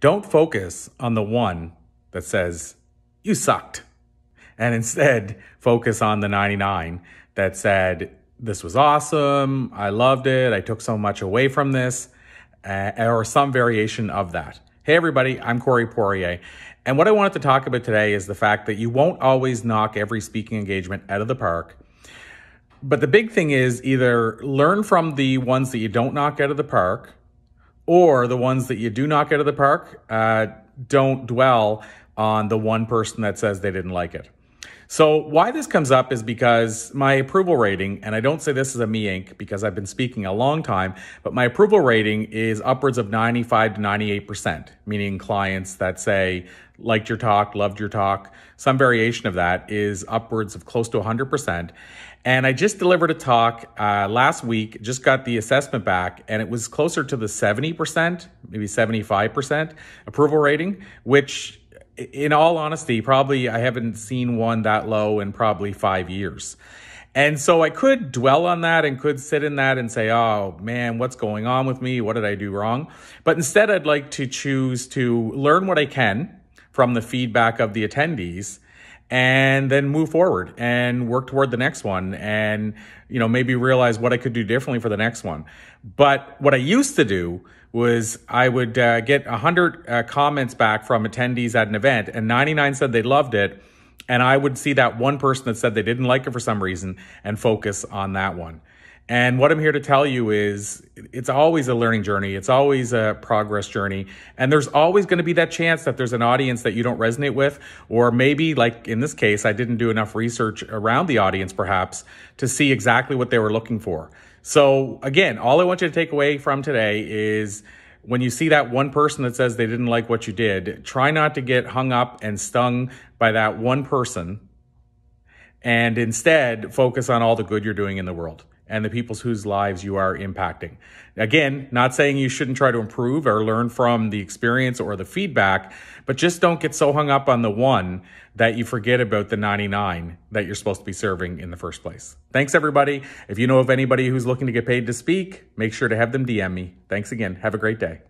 Don't focus on the one that says, you sucked. And instead, focus on the 99 that said, this was awesome. I loved it. I took so much away from this, uh, or some variation of that. Hey, everybody, I'm Corey Poirier. And what I wanted to talk about today is the fact that you won't always knock every speaking engagement out of the park. But the big thing is either learn from the ones that you don't knock out of the park or the ones that you do knock out of the park, uh, don't dwell on the one person that says they didn't like it. So, why this comes up is because my approval rating, and I don't say this is a me ink because I've been speaking a long time, but my approval rating is upwards of 95 to 98%, meaning clients that say, liked your talk, loved your talk, some variation of that is upwards of close to 100%. And I just delivered a talk uh, last week, just got the assessment back, and it was closer to the 70%, maybe 75% approval rating, which in all honesty, probably I haven't seen one that low in probably five years. And so I could dwell on that and could sit in that and say, oh man, what's going on with me? What did I do wrong? But instead, I'd like to choose to learn what I can from the feedback of the attendees and then move forward and work toward the next one and you know maybe realize what i could do differently for the next one but what i used to do was i would uh, get 100 uh, comments back from attendees at an event and 99 said they loved it and i would see that one person that said they didn't like it for some reason and focus on that one and what I'm here to tell you is it's always a learning journey, it's always a progress journey. And there's always going to be that chance that there's an audience that you don't resonate with, or maybe, like in this case, I didn't do enough research around the audience perhaps to see exactly what they were looking for. So, again, all I want you to take away from today is when you see that one person that says they didn't like what you did, try not to get hung up and stung by that one person and instead focus on all the good you're doing in the world and the people whose lives you are impacting. Again, not saying you shouldn't try to improve or learn from the experience or the feedback, but just don't get so hung up on the one that you forget about the 99 that you're supposed to be serving in the first place. Thanks, everybody. If you know of anybody who's looking to get paid to speak, make sure to have them DM me. Thanks again. Have a great day.